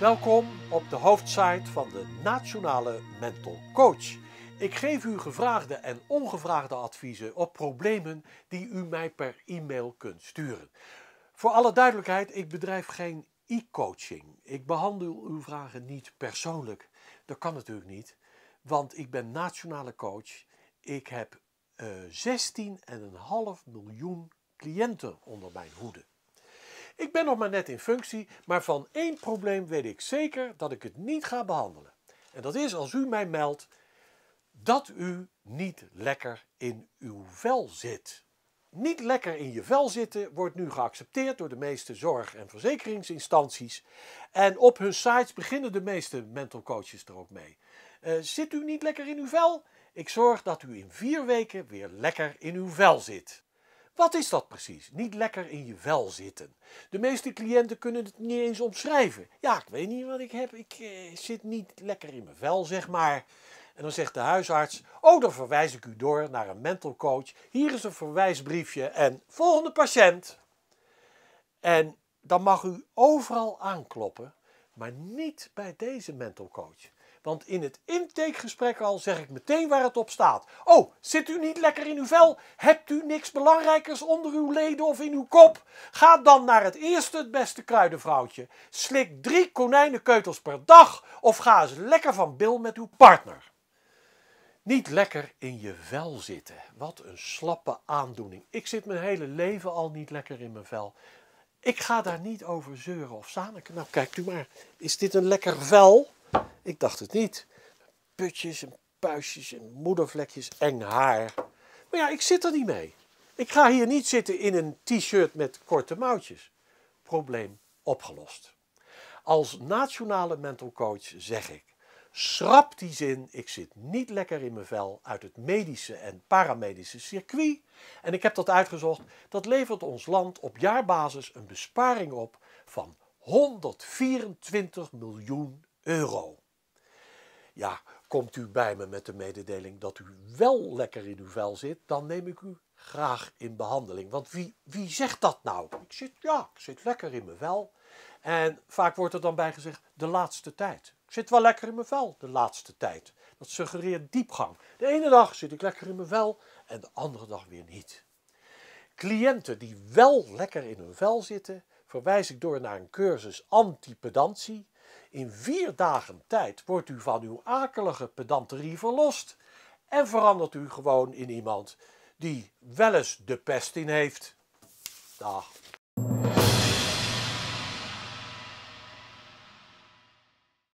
Welkom op de hoofdsite van de Nationale Mental Coach. Ik geef u gevraagde en ongevraagde adviezen op problemen die u mij per e-mail kunt sturen. Voor alle duidelijkheid, ik bedrijf geen e-coaching. Ik behandel uw vragen niet persoonlijk. Dat kan natuurlijk niet, want ik ben nationale coach. Ik heb uh, eh, 16,5 miljoen cliënten onder mijn hoede. Ik ben nog maar net in functie, maar van één probleem weet ik zeker dat ik het niet ga behandelen. En dat is als u mij meldt dat u niet lekker in uw vel zit. Niet lekker in je vel zitten wordt nu geaccepteerd door de meeste zorg- en verzekeringsinstanties. En op hun sites beginnen de meeste mental coaches er ook mee. Eh, zit u niet lekker in uw vel? Ik zorg dat u in vier weken weer lekker in uw vel zit. Wat is dat precies? Niet lekker in je vel zitten. De meeste cliënten kunnen het niet eens omschrijven. Ja, ik weet niet wat ik heb. Ik eh, zit niet lekker in mijn vel, zeg maar. En dan zegt de huisarts: Oh, dan verwijs ik u door naar een mental coach. Hier is een verwijsbriefje en volgende patiënt. En dan mag u overal aankloppen, maar niet bij deze mental coach. Want in het intakegesprek al zeg ik meteen waar het op staat. Oh, zit u niet lekker in uw vel? Hebt u niks belangrijkers onder uw leden of in uw kop? Ga dan naar het eerste het beste kruidenvrouwtje. Slik drie konijnenkeutels per dag of ga eens lekker van bil met uw partner. Niet lekker in je vel zitten. Wat een slappe aandoening. Ik zit mijn hele leven al niet lekker in mijn vel. Ik ga daar niet over zeuren of zaniken. Nou, kijkt u maar. Is dit een lekker vel? Ik dacht het niet. Putjes en puistjes en moedervlekjes, eng haar. Maar ja, ik zit er niet mee. Ik ga hier niet zitten in een t-shirt met korte mouwtjes. Probleem opgelost. Als nationale mental coach zeg ik: schrap die zin, ik zit niet lekker in mijn vel uit het medische en paramedische circuit. En ik heb dat uitgezocht. Dat levert ons land op jaarbasis een besparing op van 124 miljoen euro. Ja, komt u bij me met de mededeling dat u wel lekker in uw vel zit, dan neem ik u graag in behandeling. Want wie, wie zegt dat nou? Ik zit, ja, ik zit lekker in mijn vel. En vaak wordt er dan bij gezegd, de laatste tijd. Ik zit wel lekker in mijn vel de laatste tijd. Dat suggereert diepgang. De ene dag zit ik lekker in mijn vel en de andere dag weer niet. Cliënten die wel lekker in hun vel zitten, verwijs ik door naar een cursus antipedantie. In vier dagen tijd wordt u van uw akelige pedanterie verlost en verandert u gewoon in iemand die wel eens de pest in heeft. Dag.